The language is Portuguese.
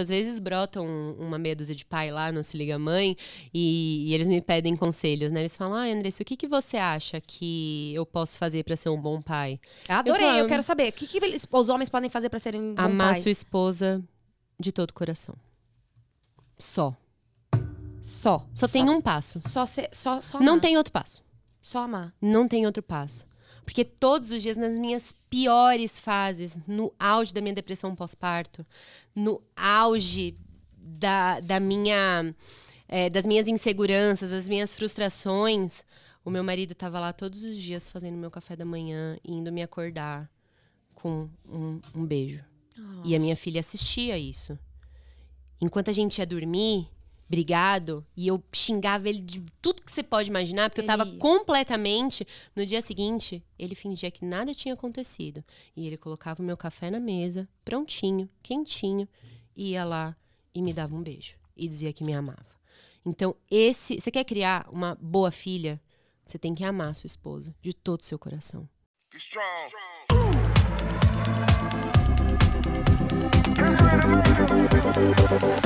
às vezes brotam uma meia dúzia de pai lá no Se Liga Mãe e, e eles me pedem conselhos, né? Eles falam, ah, Andressa, o que, que você acha que eu posso fazer para ser um bom pai? Adorei, eu, falo, eu quero saber. O que, que os homens podem fazer para serem um bom Amar pais? sua esposa de todo o coração. Só. Só. Só tem só. um passo. Só, ser, só, só Não tem outro passo. Só amar. Não tem outro passo. Porque todos os dias, nas minhas piores fases, no auge da minha depressão pós-parto, no auge da, da minha, é, das minhas inseguranças, das minhas frustrações, o meu marido estava lá todos os dias fazendo meu café da manhã, indo me acordar com um, um beijo. Oh. E a ah. minha filha assistia isso. Enquanto a gente ia dormir, brigado e eu xingava ele de tudo que você pode imaginar, porque ele... eu estava completamente. No dia seguinte, ele fingia que nada tinha acontecido. E ele colocava o meu café na mesa, prontinho, quentinho, e ia lá e me dava um beijo. E dizia que me amava. Então, esse. Você quer criar uma boa filha? Você tem que amar sua esposa de todo o seu coração. Strong. Strong. Uh!